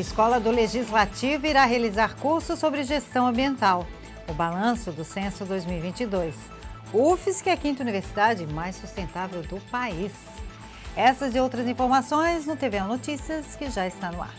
Escola do Legislativo irá realizar cursos sobre gestão ambiental. O balanço do Censo 2022. UFES, que é a quinta universidade mais sustentável do país. Essas e outras informações no TV Notícias, que já está no ar.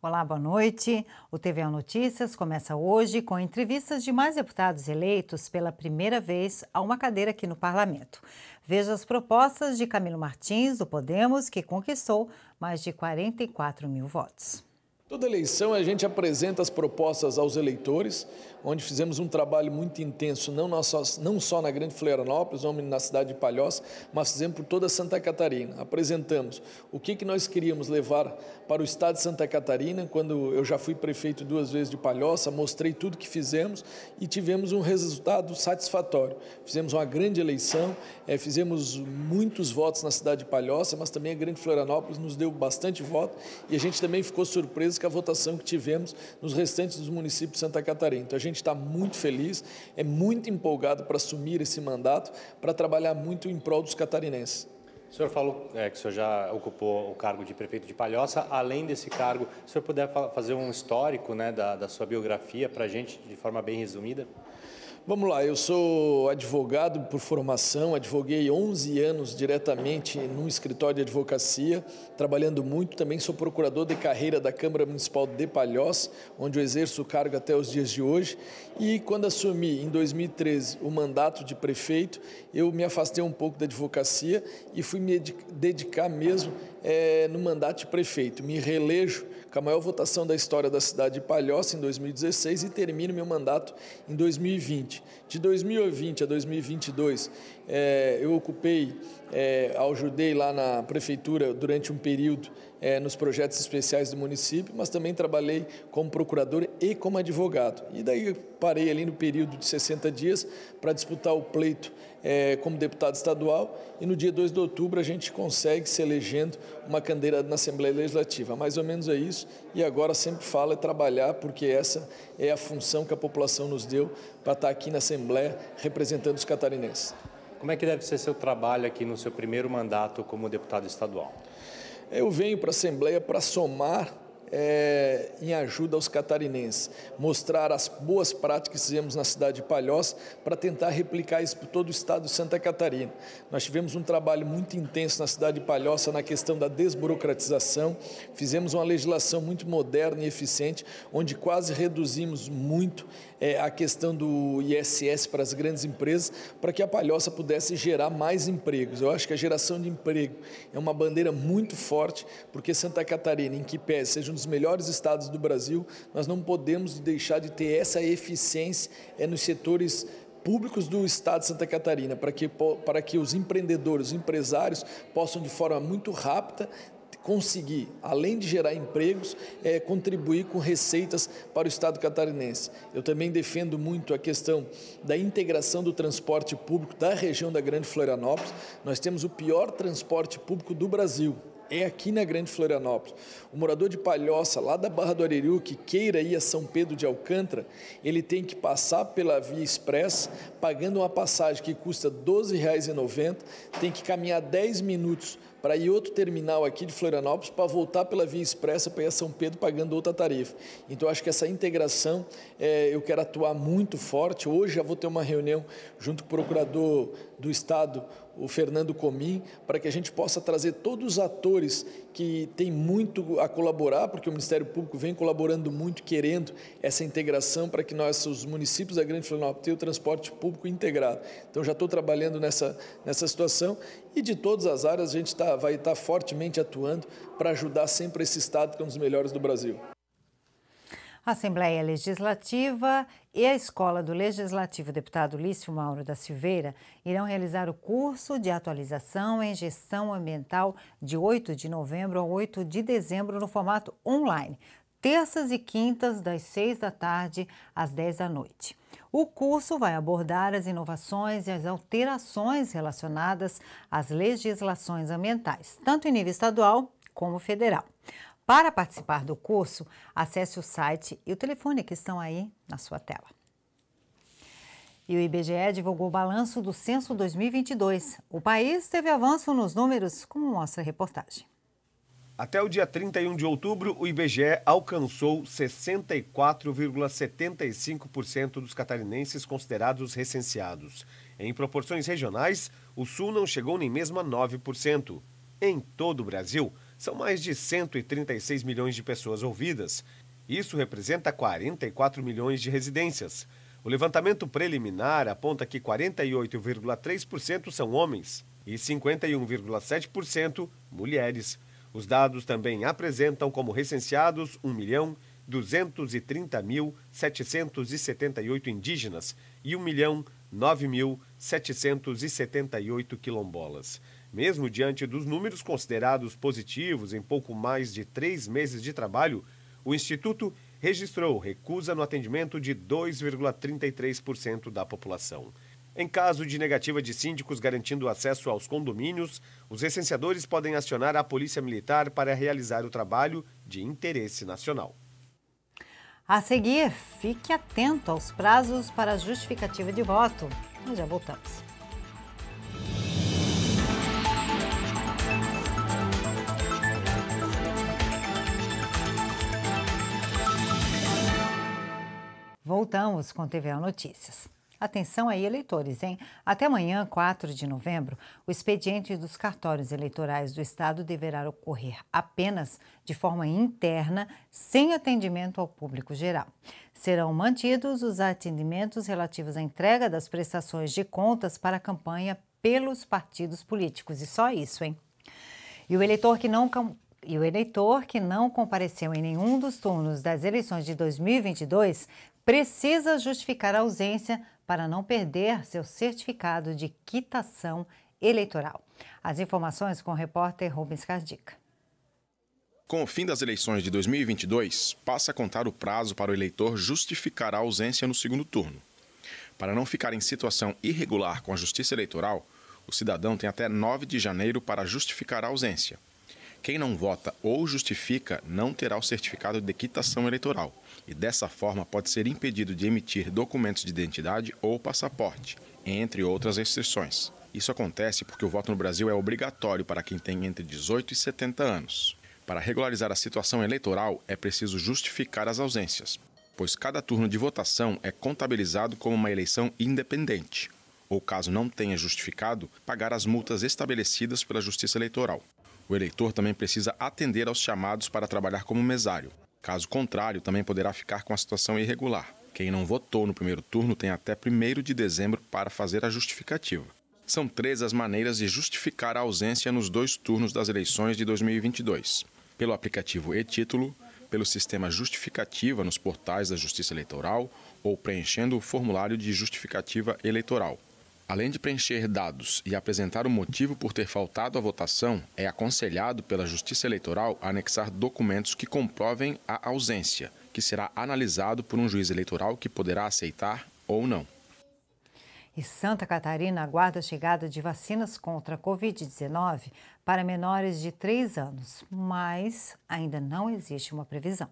Olá, boa noite. O TV Notícias começa hoje com entrevistas de mais deputados eleitos pela primeira vez a uma cadeira aqui no parlamento. Veja as propostas de Camilo Martins, do Podemos, que conquistou mais de 44 mil votos. Toda eleição a gente apresenta as propostas aos eleitores, onde fizemos um trabalho muito intenso, não só, não só na Grande Florianópolis, não na cidade de Palhoça, mas fizemos por toda Santa Catarina. Apresentamos o que, que nós queríamos levar para o estado de Santa Catarina, quando eu já fui prefeito duas vezes de Palhoça, mostrei tudo que fizemos e tivemos um resultado satisfatório. Fizemos uma grande eleição, é, fizemos muitos votos na cidade de Palhoça, mas também a Grande Florianópolis nos deu bastante voto e a gente também ficou surpreso com a votação que tivemos nos restantes dos municípios de Santa Catarina. Então, a gente gente está muito feliz, é muito empolgado para assumir esse mandato, para trabalhar muito em prol dos catarinenses. O senhor falou é, que o senhor já ocupou o cargo de prefeito de Palhoça. Além desse cargo, se o senhor puder fazer um histórico né, da, da sua biografia para a gente, de forma bem resumida? Vamos lá, eu sou advogado por formação, advoguei 11 anos diretamente num escritório de advocacia, trabalhando muito. Também sou procurador de carreira da Câmara Municipal de Palhoça, onde eu exerço o cargo até os dias de hoje. E quando assumi, em 2013, o mandato de prefeito, eu me afastei um pouco da advocacia e fui fui me dedicar mesmo é, no mandato de prefeito. Me relejo com a maior votação da história da cidade de Palhoça em 2016 e termino meu mandato em 2020. De 2020 a 2022, é, eu ocupei, é, ajudei lá na prefeitura durante um período é, nos projetos especiais do município, mas também trabalhei como procurador e como advogado. E daí parei ali no período de 60 dias para disputar o pleito é, como deputado estadual e no dia 2 de outubro a gente consegue se elegendo uma candeira na Assembleia Legislativa. Mais ou menos é isso e agora sempre falo é trabalhar porque essa é a função que a população nos deu para estar aqui na Assembleia representando os catarinenses. Como é que deve ser seu trabalho aqui no seu primeiro mandato como deputado estadual? Eu venho para a Assembleia para somar é, em ajuda aos catarinenses, mostrar as boas práticas que fizemos na cidade de Palhoça para tentar replicar isso por todo o estado de Santa Catarina. Nós tivemos um trabalho muito intenso na cidade de Palhoça na questão da desburocratização, fizemos uma legislação muito moderna e eficiente, onde quase reduzimos muito é, a questão do ISS para as grandes empresas, para que a Palhoça pudesse gerar mais empregos. Eu acho que a geração de emprego é uma bandeira muito forte, porque Santa Catarina, em que pese seja um dos melhores estados do Brasil, nós não podemos deixar de ter essa eficiência é, nos setores públicos do Estado de Santa Catarina, para que, para que os empreendedores, os empresários possam de forma muito rápida conseguir, além de gerar empregos, é, contribuir com receitas para o Estado catarinense. Eu também defendo muito a questão da integração do transporte público da região da Grande Florianópolis. Nós temos o pior transporte público do Brasil é aqui na Grande Florianópolis. O morador de Palhoça, lá da Barra do Areriú, que queira ir a São Pedro de Alcântara, ele tem que passar pela Via Express, pagando uma passagem que custa R$ 12,90, tem que caminhar 10 minutos para ir outro terminal aqui de Florianópolis para voltar pela via expressa para ir a São Pedro pagando outra tarifa. Então, acho que essa integração é, eu quero atuar muito forte. Hoje já vou ter uma reunião junto com o procurador do Estado, o Fernando Comim, para que a gente possa trazer todos os atores que tem muito a colaborar, porque o Ministério Público vem colaborando muito, querendo essa integração para que nossos municípios da Grande Florianópolis tenham o transporte público integrado. Então, já estou trabalhando nessa, nessa situação e de todas as áreas a gente tá, vai estar tá fortemente atuando para ajudar sempre esse Estado que é um dos melhores do Brasil. A Assembleia Legislativa e a Escola do Legislativo Deputado Lício Mauro da Silveira irão realizar o curso de atualização em gestão ambiental de 8 de novembro a 8 de dezembro no formato online, terças e quintas das 6 da tarde às 10 da noite. O curso vai abordar as inovações e as alterações relacionadas às legislações ambientais, tanto em nível estadual como federal. Para participar do curso, acesse o site e o telefone que estão aí na sua tela. E o IBGE divulgou o balanço do censo 2022. O país teve avanço nos números, como mostra a reportagem. Até o dia 31 de outubro, o IBGE alcançou 64,75% dos catarinenses considerados recenseados. Em proporções regionais, o Sul não chegou nem mesmo a 9%. Em todo o Brasil, são mais de 136 milhões de pessoas ouvidas. Isso representa 44 milhões de residências. O levantamento preliminar aponta que 48,3% são homens e 51,7% mulheres. Os dados também apresentam como recenseados 1 milhão 230.778 indígenas e 1 milhão 9.778 quilombolas. Mesmo diante dos números considerados positivos em pouco mais de três meses de trabalho, o Instituto registrou recusa no atendimento de 2,33% da população. Em caso de negativa de síndicos garantindo acesso aos condomínios, os recenseadores podem acionar a Polícia Militar para realizar o trabalho de interesse nacional. A seguir, fique atento aos prazos para justificativa de voto. Nós já voltamos. Voltamos com TVA Notícias. Atenção aí, eleitores, hein? Até amanhã, 4 de novembro, o expediente dos cartórios eleitorais do Estado deverá ocorrer apenas de forma interna, sem atendimento ao público geral. Serão mantidos os atendimentos relativos à entrega das prestações de contas para a campanha pelos partidos políticos. E só isso, hein? E o eleitor que não e o eleitor que não compareceu em nenhum dos turnos das eleições de 2022 precisa justificar a ausência para não perder seu certificado de quitação eleitoral. As informações com o repórter Rubens Cardica. Com o fim das eleições de 2022, passa a contar o prazo para o eleitor justificar a ausência no segundo turno. Para não ficar em situação irregular com a Justiça Eleitoral, o cidadão tem até 9 de janeiro para justificar a ausência. Quem não vota ou justifica não terá o certificado de quitação eleitoral e, dessa forma, pode ser impedido de emitir documentos de identidade ou passaporte, entre outras restrições. Isso acontece porque o voto no Brasil é obrigatório para quem tem entre 18 e 70 anos. Para regularizar a situação eleitoral, é preciso justificar as ausências, pois cada turno de votação é contabilizado como uma eleição independente, ou caso não tenha justificado, pagar as multas estabelecidas pela Justiça Eleitoral. O eleitor também precisa atender aos chamados para trabalhar como mesário. Caso contrário, também poderá ficar com a situação irregular. Quem não votou no primeiro turno tem até 1 de dezembro para fazer a justificativa. São três as maneiras de justificar a ausência nos dois turnos das eleições de 2022. Pelo aplicativo e-título, pelo sistema justificativa nos portais da Justiça Eleitoral ou preenchendo o formulário de justificativa eleitoral. Além de preencher dados e apresentar o motivo por ter faltado à votação, é aconselhado pela Justiça Eleitoral anexar documentos que comprovem a ausência, que será analisado por um juiz eleitoral que poderá aceitar ou não. E Santa Catarina aguarda a chegada de vacinas contra a Covid-19 para menores de 3 anos, mas ainda não existe uma previsão.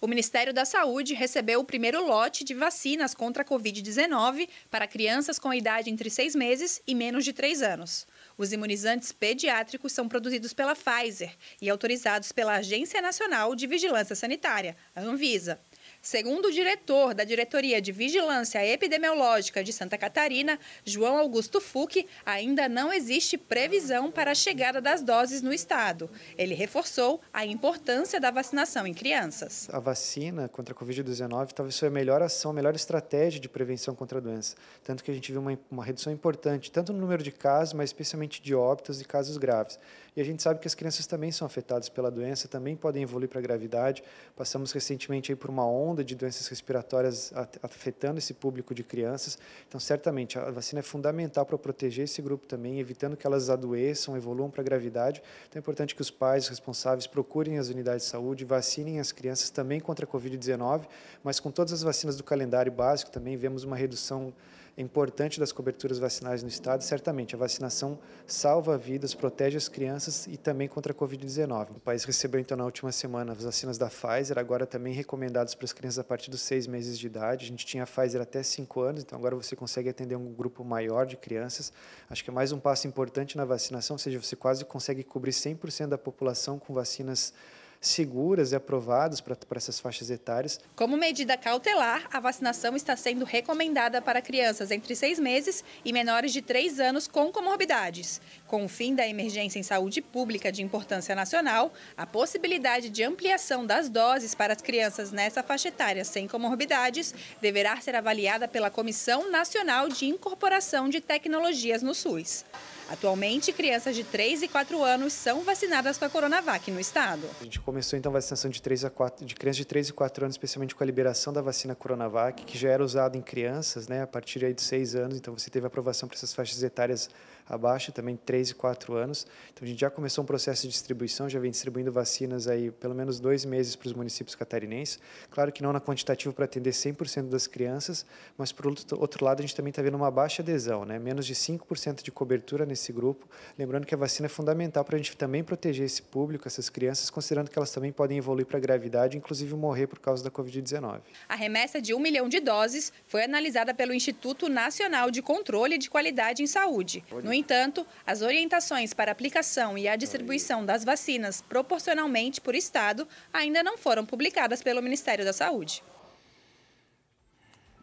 O Ministério da Saúde recebeu o primeiro lote de vacinas contra a Covid-19 para crianças com idade entre seis meses e menos de três anos. Os imunizantes pediátricos são produzidos pela Pfizer e autorizados pela Agência Nacional de Vigilância Sanitária, a Anvisa. Segundo o diretor da Diretoria de Vigilância Epidemiológica de Santa Catarina, João Augusto Fuque, ainda não existe previsão para a chegada das doses no estado. Ele reforçou a importância da vacinação em crianças. A vacina contra a Covid-19 talvez foi a melhor ação, a melhor estratégia de prevenção contra a doença. Tanto que a gente viu uma, uma redução importante, tanto no número de casos, mas especialmente de óbitos e casos graves. E a gente sabe que as crianças também são afetadas pela doença, também podem evoluir para a gravidade. Passamos recentemente aí por uma onda de doenças respiratórias afetando esse público de crianças. Então, certamente, a vacina é fundamental para proteger esse grupo também, evitando que elas adoeçam, evoluam para a gravidade. Então, é importante que os pais, responsáveis, procurem as unidades de saúde, vacinem as crianças também contra a Covid-19, mas com todas as vacinas do calendário básico também vemos uma redução é importante das coberturas vacinais no Estado, certamente a vacinação salva vidas, protege as crianças e também contra a Covid-19. O país recebeu, então, na última semana as vacinas da Pfizer, agora também recomendadas para as crianças a partir dos seis meses de idade. A gente tinha a Pfizer até cinco anos, então agora você consegue atender um grupo maior de crianças. Acho que é mais um passo importante na vacinação, ou seja, você quase consegue cobrir 100% da população com vacinas seguras e aprovadas para essas faixas etárias. Como medida cautelar, a vacinação está sendo recomendada para crianças entre seis meses e menores de três anos com comorbidades. Com o fim da emergência em saúde pública de importância nacional, a possibilidade de ampliação das doses para as crianças nessa faixa etária sem comorbidades deverá ser avaliada pela Comissão Nacional de Incorporação de Tecnologias no SUS. Atualmente, crianças de 3 e 4 anos são vacinadas com a Coronavac no estado. A gente começou então a vacinação de, 3 a 4, de crianças de 3 e 4 anos, especialmente com a liberação da vacina Coronavac, que já era usada em crianças né, a partir aí de 6 anos, então você teve aprovação para essas faixas etárias abaixo, também 3 e 4 anos. Então a gente já começou um processo de distribuição, já vem distribuindo vacinas aí pelo menos dois meses para os municípios catarinenses. Claro que não na quantitativa para atender 100% das crianças, mas por outro lado a gente também está vendo uma baixa adesão, né? menos de 5% de cobertura nesse grupo. Lembrando que a vacina é fundamental para a gente também proteger esse público, essas crianças, considerando que elas também podem evoluir para gravidade, inclusive morrer por causa da Covid-19. A remessa de um milhão de doses foi analisada pelo Instituto Nacional de Controle de Qualidade em Saúde. No entanto, as orientações para aplicação e a distribuição das vacinas proporcionalmente por estado ainda não foram publicadas pelo Ministério da Saúde.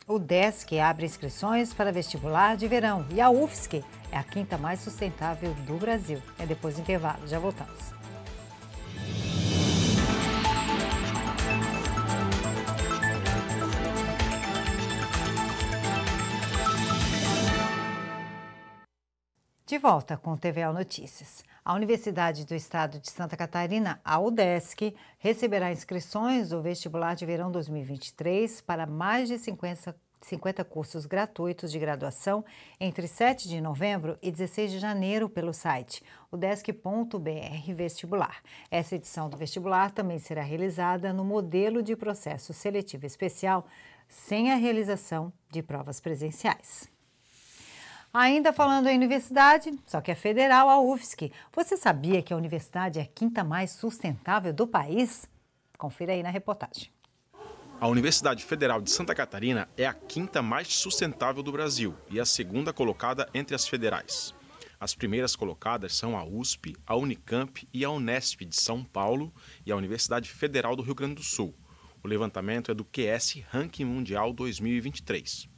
O DESC abre inscrições para vestibular de verão e a UFSC é a quinta mais sustentável do Brasil. É depois do intervalo, já voltamos. De volta com o TVL Notícias. A Universidade do Estado de Santa Catarina, a UDESC, receberá inscrições do vestibular de verão 2023 para mais de 50, 50 cursos gratuitos de graduação entre 7 de novembro e 16 de janeiro pelo site udesc.br vestibular. Essa edição do vestibular também será realizada no modelo de processo seletivo especial, sem a realização de provas presenciais. Ainda falando em universidade, só que é federal, a UFSC. Você sabia que a universidade é a quinta mais sustentável do país? Confira aí na reportagem. A Universidade Federal de Santa Catarina é a quinta mais sustentável do Brasil e a segunda colocada entre as federais. As primeiras colocadas são a USP, a Unicamp e a Unesp de São Paulo e a Universidade Federal do Rio Grande do Sul. O levantamento é do QS Ranking Mundial 2023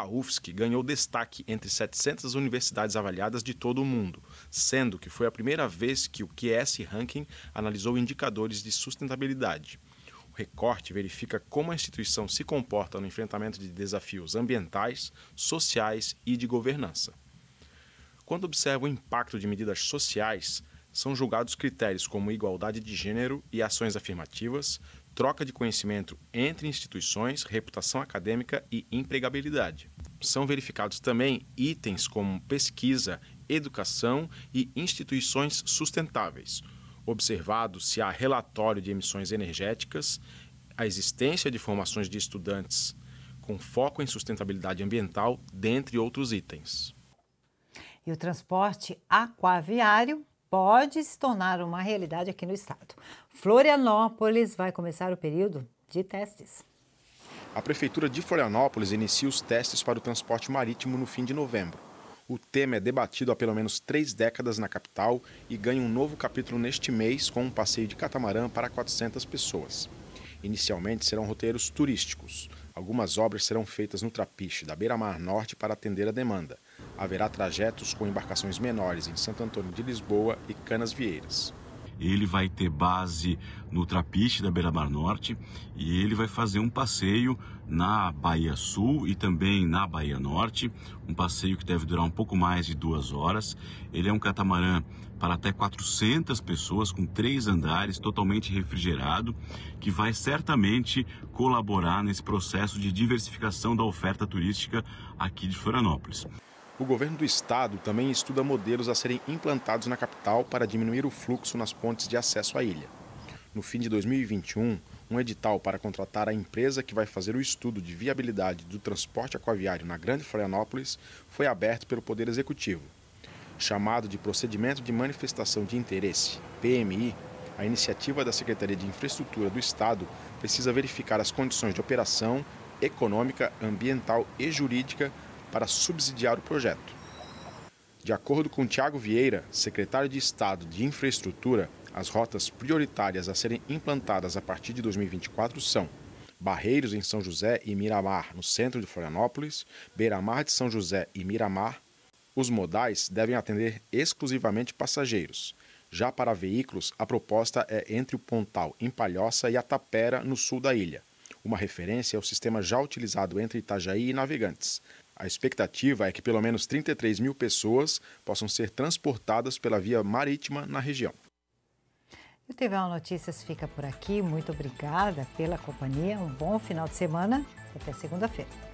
a UFSC ganhou destaque entre 700 universidades avaliadas de todo o mundo, sendo que foi a primeira vez que o QS Ranking analisou indicadores de sustentabilidade. O recorte verifica como a instituição se comporta no enfrentamento de desafios ambientais, sociais e de governança. Quando observa o impacto de medidas sociais, são julgados critérios como igualdade de gênero e ações afirmativas, troca de conhecimento entre instituições, reputação acadêmica e empregabilidade. São verificados também itens como pesquisa, educação e instituições sustentáveis, observado se há relatório de emissões energéticas, a existência de formações de estudantes com foco em sustentabilidade ambiental, dentre outros itens. E o transporte aquaviário pode se tornar uma realidade aqui no estado. Florianópolis vai começar o período de testes. A Prefeitura de Florianópolis inicia os testes para o transporte marítimo no fim de novembro. O tema é debatido há pelo menos três décadas na capital e ganha um novo capítulo neste mês com um passeio de catamarã para 400 pessoas. Inicialmente serão roteiros turísticos. Algumas obras serão feitas no Trapiche, da beira-mar norte, para atender a demanda haverá trajetos com embarcações menores em Santo Antônio de Lisboa e Canas Vieiras. Ele vai ter base no Trapiche da Beira Mar Norte e ele vai fazer um passeio na Bahia Sul e também na Bahia Norte, um passeio que deve durar um pouco mais de duas horas. Ele é um catamarã para até 400 pessoas, com três andares, totalmente refrigerado, que vai certamente colaborar nesse processo de diversificação da oferta turística aqui de Florianópolis. O governo do estado também estuda modelos a serem implantados na capital para diminuir o fluxo nas pontes de acesso à ilha. No fim de 2021, um edital para contratar a empresa que vai fazer o estudo de viabilidade do transporte aquaviário na Grande Florianópolis foi aberto pelo Poder Executivo. Chamado de Procedimento de Manifestação de Interesse, PMI, a iniciativa da Secretaria de Infraestrutura do Estado precisa verificar as condições de operação econômica, ambiental e jurídica para subsidiar o projeto. De acordo com Tiago Vieira, secretário de Estado de Infraestrutura, as rotas prioritárias a serem implantadas a partir de 2024 são Barreiros em São José e Miramar, no centro de Florianópolis, Beiramar de São José e Miramar. Os modais devem atender exclusivamente passageiros. Já para veículos, a proposta é entre o Pontal, em Palhoça, e a Tapera, no sul da ilha. Uma referência é o sistema já utilizado entre Itajaí e Navegantes, a expectativa é que pelo menos 33 mil pessoas possam ser transportadas pela via marítima na região. O TVL Notícias fica por aqui. Muito obrigada pela companhia. Um bom final de semana. Até segunda-feira.